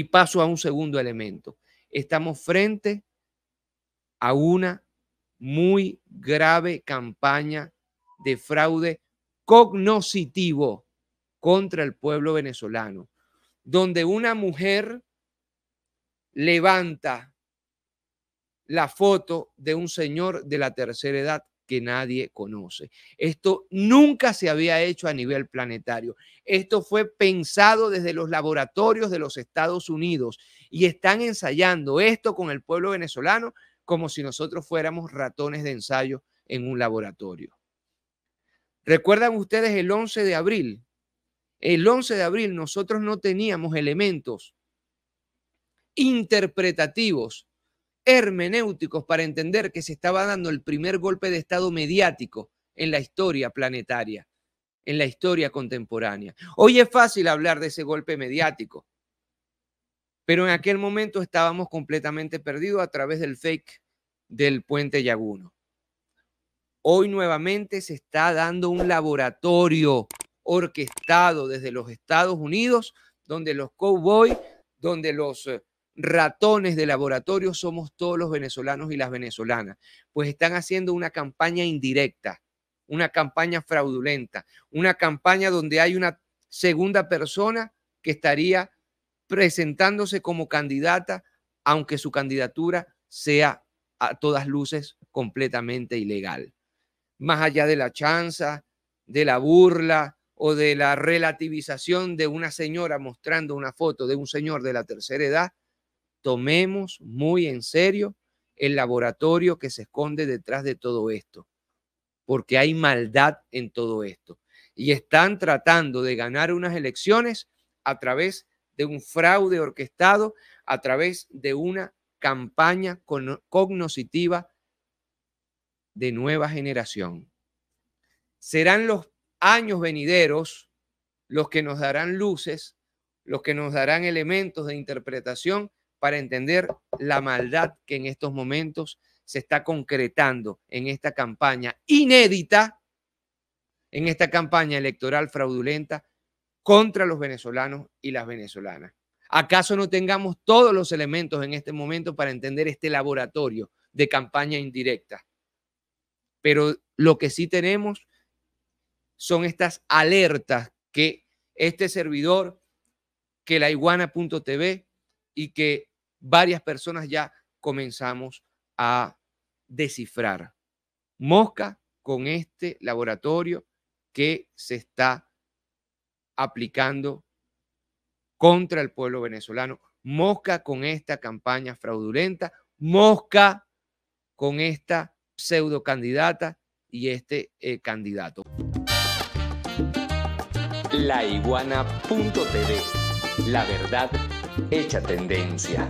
Y paso a un segundo elemento. Estamos frente a una muy grave campaña de fraude cognoscitivo contra el pueblo venezolano, donde una mujer levanta la foto de un señor de la tercera edad que nadie conoce. Esto nunca se había hecho a nivel planetario. Esto fue pensado desde los laboratorios de los Estados Unidos y están ensayando esto con el pueblo venezolano como si nosotros fuéramos ratones de ensayo en un laboratorio. ¿Recuerdan ustedes el 11 de abril? El 11 de abril nosotros no teníamos elementos interpretativos hermenéuticos para entender que se estaba dando el primer golpe de Estado mediático en la historia planetaria, en la historia contemporánea. Hoy es fácil hablar de ese golpe mediático, pero en aquel momento estábamos completamente perdidos a través del fake del puente Yaguno. Hoy nuevamente se está dando un laboratorio orquestado desde los Estados Unidos, donde los cowboys, donde los eh, ratones de laboratorio somos todos los venezolanos y las venezolanas, pues están haciendo una campaña indirecta, una campaña fraudulenta, una campaña donde hay una segunda persona que estaría presentándose como candidata, aunque su candidatura sea a todas luces completamente ilegal. Más allá de la chanza, de la burla o de la relativización de una señora mostrando una foto de un señor de la tercera edad, tomemos muy en serio el laboratorio que se esconde detrás de todo esto, porque hay maldad en todo esto. Y están tratando de ganar unas elecciones a través de un fraude orquestado, a través de una campaña cognoscitiva de nueva generación. Serán los años venideros los que nos darán luces, los que nos darán elementos de interpretación para entender la maldad que en estos momentos se está concretando en esta campaña inédita, en esta campaña electoral fraudulenta contra los venezolanos y las venezolanas. ¿Acaso no tengamos todos los elementos en este momento para entender este laboratorio de campaña indirecta? Pero lo que sí tenemos son estas alertas que este servidor, que la y que varias personas ya comenzamos a descifrar. Mosca con este laboratorio que se está aplicando contra el pueblo venezolano. Mosca con esta campaña fraudulenta. Mosca con esta pseudo candidata y este eh, candidato. La La verdad hecha tendencia.